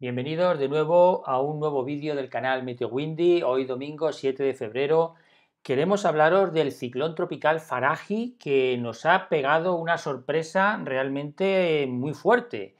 Bienvenidos de nuevo a un nuevo vídeo del canal Meteo Windy, hoy domingo 7 de febrero. Queremos hablaros del ciclón tropical Faraji que nos ha pegado una sorpresa realmente muy fuerte.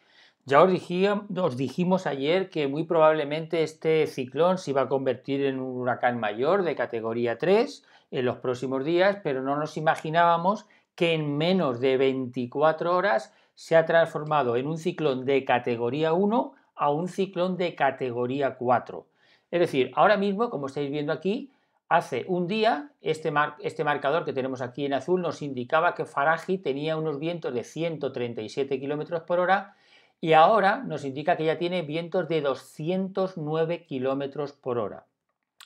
Ya os, dijimos, dijimos ayer que muy probablemente este ciclón se iba a convertir en un huracán mayor de categoría 3 en los próximos días, pero no nos imaginábamos que en menos de 24 horas se ha transformado en un ciclón de categoría 1 a un ciclón de categoría 4. Es decir, ahora mismo, como estáis viendo aquí, hace un día este, este marcador que tenemos aquí en azul nos indicaba que Faraji tenía unos vientos de 137 km por hora y ahora nos indica que ya tiene vientos de 209 km por hora.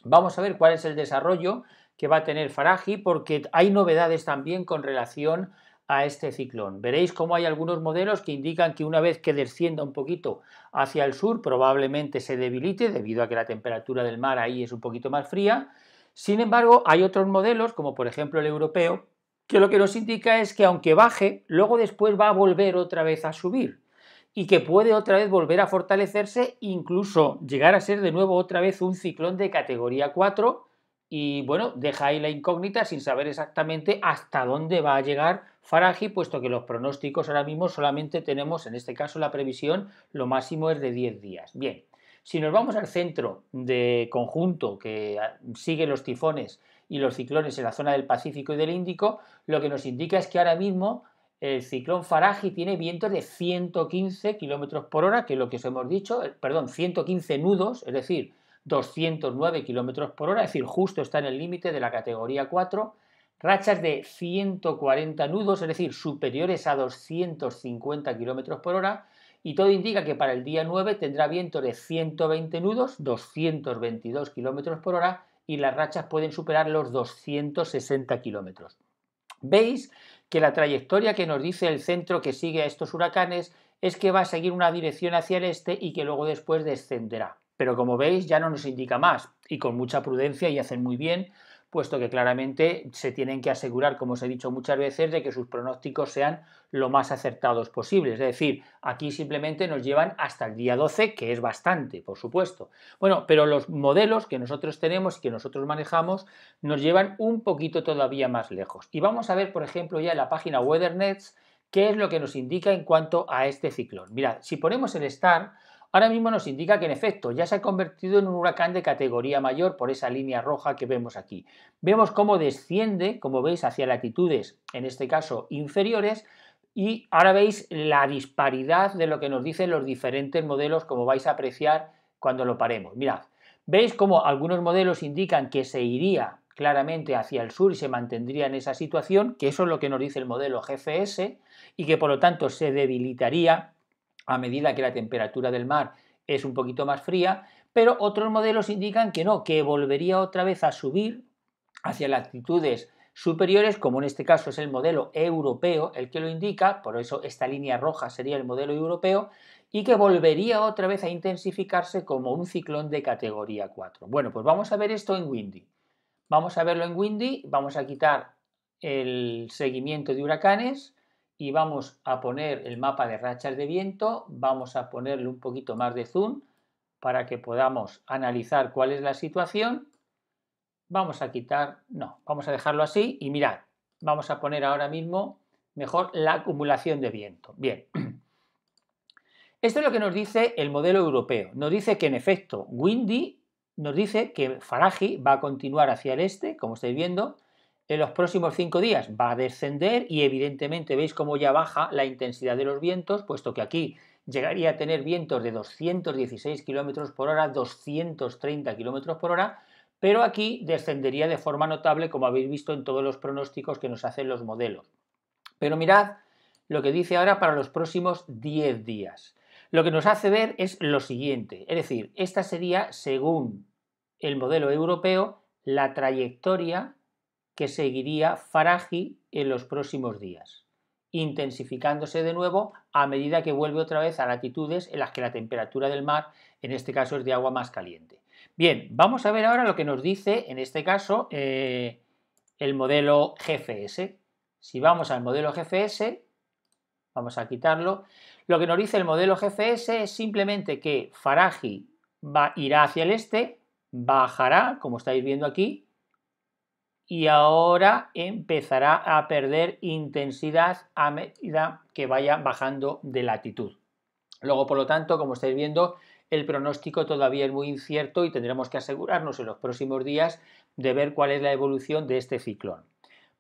Vamos a ver cuál es el desarrollo que va a tener Faraji porque hay novedades también con relación a este ciclón. Veréis cómo hay algunos modelos que indican que una vez que descienda un poquito hacia el sur, probablemente se debilite debido a que la temperatura del mar ahí es un poquito más fría. Sin embargo, hay otros modelos, como por ejemplo el europeo, que lo que nos indica es que aunque baje, luego después va a volver otra vez a subir y que puede otra vez volver a fortalecerse, incluso llegar a ser de nuevo otra vez un ciclón de categoría 4 y bueno, deja ahí la incógnita sin saber exactamente hasta dónde va a llegar Faraji, puesto que los pronósticos ahora mismo solamente tenemos, en este caso la previsión, lo máximo es de 10 días. Bien, si nos vamos al centro de conjunto que ah, sigue los tifones y los ciclones en la zona del Pacífico y del Índico, lo que nos indica es que ahora mismo el ciclón Faraji tiene vientos de 115 km por hora, que es lo que os hemos dicho, eh, perdón, 115 nudos, es decir, 209 km por hora, es decir, justo está en el límite de la categoría 4 rachas de 140 nudos, es decir, superiores a 250 km por hora, y todo indica que para el día 9 tendrá viento de 120 nudos, 222 km por hora, y las rachas pueden superar los 260 km. Veis que la trayectoria que nos dice el centro que sigue a estos huracanes es que va a seguir una dirección hacia el este y que luego después descenderá. Pero como veis ya no nos indica más y con mucha prudencia y hacen muy bien puesto que claramente se tienen que asegurar, como os he dicho muchas veces, de que sus pronósticos sean lo más acertados posibles. Es decir, aquí simplemente nos llevan hasta el día 12, que es bastante, por supuesto. Bueno, pero los modelos que nosotros tenemos y que nosotros manejamos nos llevan un poquito todavía más lejos. Y vamos a ver, por ejemplo, ya en la página WeatherNets, qué es lo que nos indica en cuanto a este ciclón. Mirad, si ponemos el star, Ahora mismo nos indica que en efecto ya se ha convertido en un huracán de categoría mayor por esa línea roja que vemos aquí. Vemos cómo desciende, como veis, hacia latitudes, en este caso inferiores, y ahora veis la disparidad de lo que nos dicen los diferentes modelos, como vais a apreciar cuando lo paremos. Mirad, veis cómo algunos modelos indican que se iría claramente hacia el sur y se mantendría en esa situación, que eso es lo que nos dice el modelo GFS, y que por lo tanto se debilitaría a medida que la temperatura del mar es un poquito más fría, pero otros modelos indican que no, que volvería otra vez a subir hacia latitudes superiores, como en este caso es el modelo europeo el que lo indica, por eso esta línea roja sería el modelo europeo, y que volvería otra vez a intensificarse como un ciclón de categoría 4. Bueno, pues vamos a ver esto en Windy. Vamos a verlo en Windy, vamos a quitar el seguimiento de huracanes, y vamos a poner el mapa de rachas de viento, vamos a ponerle un poquito más de zoom para que podamos analizar cuál es la situación. Vamos a quitar, no, vamos a dejarlo así y mirad, vamos a poner ahora mismo mejor la acumulación de viento. Bien, esto es lo que nos dice el modelo europeo. Nos dice que en efecto Windy nos dice que Faraji va a continuar hacia el este, como estáis viendo, en los próximos cinco días va a descender y evidentemente veis cómo ya baja la intensidad de los vientos, puesto que aquí llegaría a tener vientos de 216 km por hora, 230 km por hora, pero aquí descendería de forma notable, como habéis visto en todos los pronósticos que nos hacen los modelos. Pero mirad lo que dice ahora para los próximos 10 días. Lo que nos hace ver es lo siguiente, es decir, esta sería, según el modelo europeo, la trayectoria que seguiría Faraji en los próximos días, intensificándose de nuevo a medida que vuelve otra vez a latitudes en las que la temperatura del mar, en este caso, es de agua más caliente. Bien, vamos a ver ahora lo que nos dice, en este caso, eh, el modelo GFS. Si vamos al modelo GFS, vamos a quitarlo, lo que nos dice el modelo GFS es simplemente que Faraji va, irá hacia el este, bajará, como estáis viendo aquí, y ahora empezará a perder intensidad a medida que vaya bajando de latitud. Luego, por lo tanto, como estáis viendo, el pronóstico todavía es muy incierto y tendremos que asegurarnos en los próximos días de ver cuál es la evolución de este ciclón.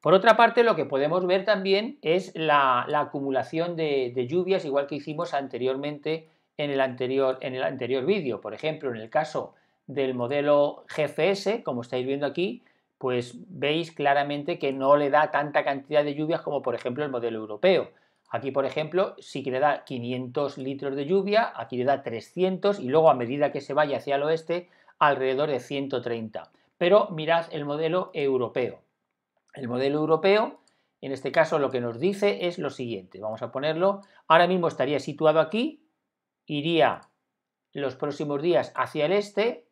Por otra parte, lo que podemos ver también es la, acumulación de, lluvias, igual que hicimos anteriormente en el anterior, en el anterior vídeo. Por ejemplo, en el caso del modelo GFS, como estáis viendo aquí, pues veis claramente que no le da tanta cantidad de lluvias como por ejemplo el modelo europeo. Aquí, por ejemplo, sí que le da 500 litros de lluvia, aquí le da 300 y luego a medida que se vaya hacia el oeste, alrededor de 130. Pero mirad el modelo europeo. El modelo europeo, en este caso, lo que nos dice es lo siguiente. Vamos a ponerlo. Ahora mismo estaría situado aquí, iría los próximos días hacia el este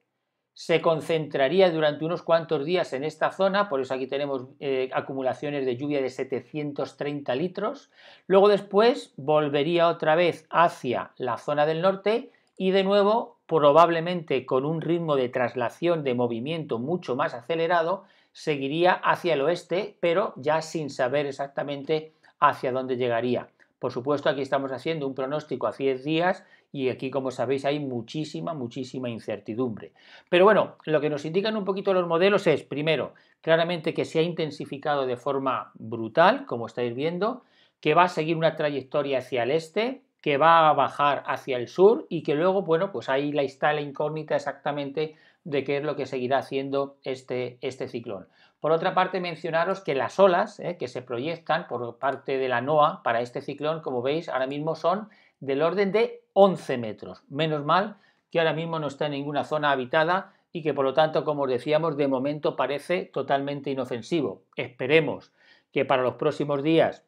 se concentraría durante unos cuantos días en esta zona, por eso aquí tenemos eh, acumulaciones de lluvia de 730 litros, luego después volvería otra vez hacia la zona del norte y de nuevo, probablemente con un ritmo de traslación de movimiento mucho más acelerado, seguiría hacia el oeste, pero ya sin saber exactamente hacia dónde llegaría. Por supuesto, aquí estamos haciendo un pronóstico a 10 días y aquí, como sabéis, hay muchísima, muchísima incertidumbre. Pero bueno, lo que nos indican un poquito los modelos es, primero, claramente que se ha intensificado de forma brutal, como estáis viendo, que va a seguir una trayectoria hacia el este, que va a bajar hacia el sur y que luego, bueno, pues ahí está la incógnita exactamente de qué es lo que seguirá haciendo este, este ciclón. Por otra parte, mencionaros que las olas eh, que se proyectan por parte de la NOAA para este ciclón, como veis, ahora mismo son del orden de 11 metros. Menos mal que ahora mismo no está en ninguna zona habitada y que por lo tanto, como os decíamos, de momento parece totalmente inofensivo. Esperemos que para los próximos días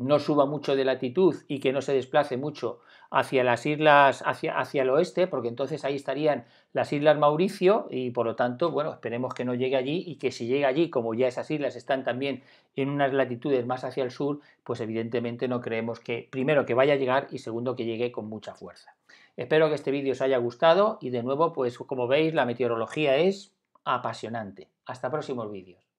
no suba mucho de latitud y que no se desplace mucho hacia las islas, hacia, hacia, el oeste, porque entonces ahí estarían las islas Mauricio y por lo tanto, bueno, esperemos que no llegue allí y que si llega allí, como ya esas islas están también en unas latitudes más hacia el sur, pues evidentemente no creemos que, primero, que vaya a llegar y segundo, que llegue con mucha fuerza. Espero que este vídeo os haya gustado y de nuevo, pues como veis, la meteorología es apasionante. Hasta próximos vídeos.